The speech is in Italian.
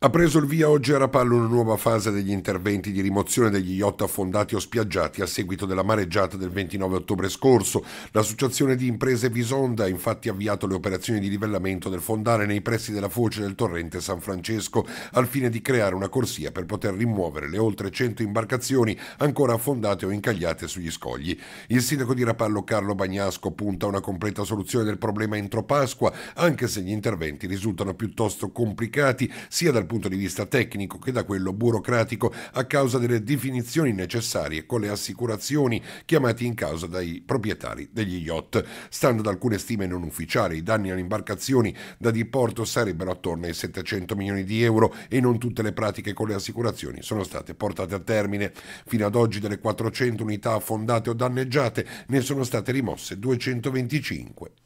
Ha preso il via oggi a Rapallo una nuova fase degli interventi di rimozione degli yacht affondati o spiaggiati a seguito della mareggiata del 29 ottobre scorso. L'associazione di imprese Visonda ha infatti avviato le operazioni di livellamento del fondale nei pressi della foce del torrente San Francesco al fine di creare una corsia per poter rimuovere le oltre 100 imbarcazioni ancora affondate o incagliate sugli scogli. Il sindaco di Rapallo Carlo Bagnasco punta a una completa soluzione del problema entro Pasqua, anche se gli interventi risultano piuttosto complicati sia dal punto di vista tecnico che da quello burocratico a causa delle definizioni necessarie con le assicurazioni chiamate in causa dai proprietari degli yacht. Stando ad alcune stime non ufficiali, i danni alle imbarcazioni da diporto sarebbero attorno ai 700 milioni di euro e non tutte le pratiche con le assicurazioni sono state portate a termine. Fino ad oggi delle 400 unità affondate o danneggiate ne sono state rimosse 225